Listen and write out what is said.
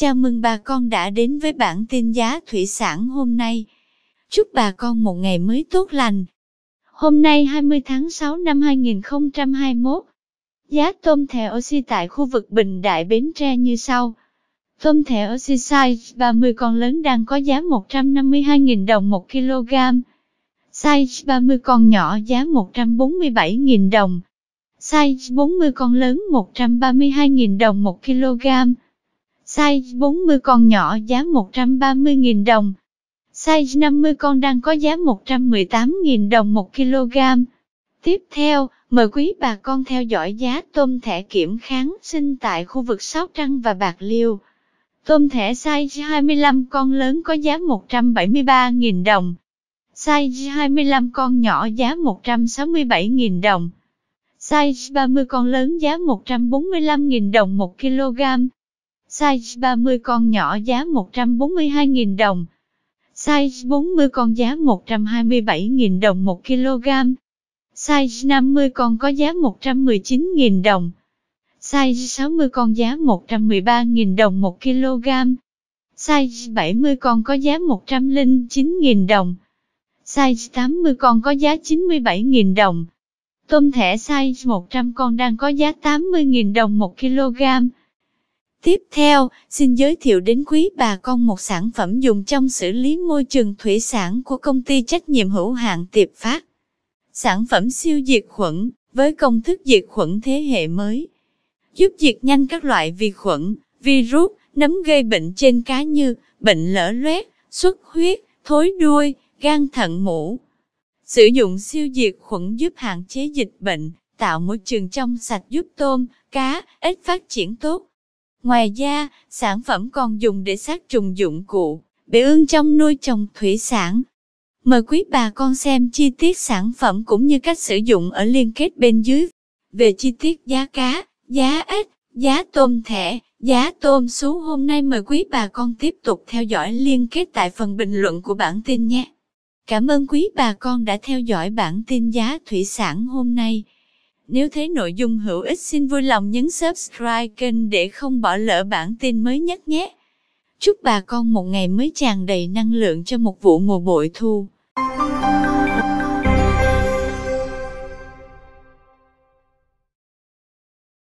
Chào mừng bà con đã đến với bản tin giá thủy sản hôm nay. Chúc bà con một ngày mới tốt lành. Hôm nay 20 tháng 6 năm 2021, giá tôm thẻ oxy tại khu vực Bình Đại Bến Tre như sau. Tôm thẻ oxy size 30 con lớn đang có giá 152.000 đồng 1 kg. Size 30 con nhỏ giá 147.000 đồng. Size 40 con lớn 132.000 đồng 1 kg size 40 con nhỏ giá 130.000 đồng. Size 50 con đang có giá 118.000 đồng 1 kg. Tiếp theo, mời quý bà con theo dõi giá tôm thẻ kiểm kháng sinh tại khu vực Sóc Trăng và Bạc Liêu. Tôm thẻ size 25 con lớn có giá 173.000 đồng. Size 25 con nhỏ giá 167.000 đồng. Size 30 con lớn giá 145.000 đồng 1 kg. Size 30 con nhỏ giá 142.000 đồng. Size 40 con giá 127.000 đồng 1 kg. Size 50 con có giá 119.000 đồng. Size 60 con giá 113.000 đồng 1 kg. Size 70 con có giá 109.000 đồng. Size 80 con có giá 97.000 đồng. Tôm thẻ size 100 con đang có giá 80.000 đồng 1 kg. Tiếp theo, xin giới thiệu đến quý bà con một sản phẩm dùng trong xử lý môi trường thủy sản của công ty trách nhiệm hữu hạn Tiệp Phát. Sản phẩm siêu diệt khuẩn, với công thức diệt khuẩn thế hệ mới, giúp diệt nhanh các loại vi khuẩn, virus, nấm gây bệnh trên cá như bệnh lở loét, xuất huyết, thối đuôi, gan thận mũ. Sử dụng siêu diệt khuẩn giúp hạn chế dịch bệnh, tạo môi trường trong sạch giúp tôm, cá, ếch phát triển tốt. Ngoài ra, sản phẩm còn dùng để sát trùng dụng cụ, bể ương trong nuôi trồng thủy sản. Mời quý bà con xem chi tiết sản phẩm cũng như cách sử dụng ở liên kết bên dưới. Về chi tiết giá cá, giá ếch, giá tôm thẻ, giá tôm sú hôm nay mời quý bà con tiếp tục theo dõi liên kết tại phần bình luận của bản tin nhé. Cảm ơn quý bà con đã theo dõi bản tin giá thủy sản hôm nay. Nếu thấy nội dung hữu ích xin vui lòng nhấn subscribe kênh để không bỏ lỡ bản tin mới nhất nhé. Chúc bà con một ngày mới tràn đầy năng lượng cho một vụ mùa bội thu.